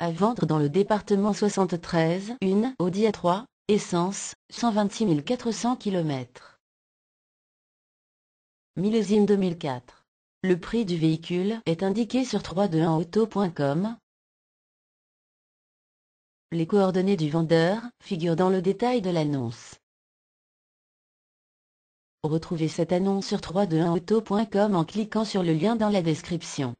À vendre dans le département 73, une Audi A3, essence, 126 400 km. Millésime 2004. Le prix du véhicule est indiqué sur 321auto.com. Les coordonnées du vendeur figurent dans le détail de l'annonce. Retrouvez cette annonce sur 321auto.com en cliquant sur le lien dans la description.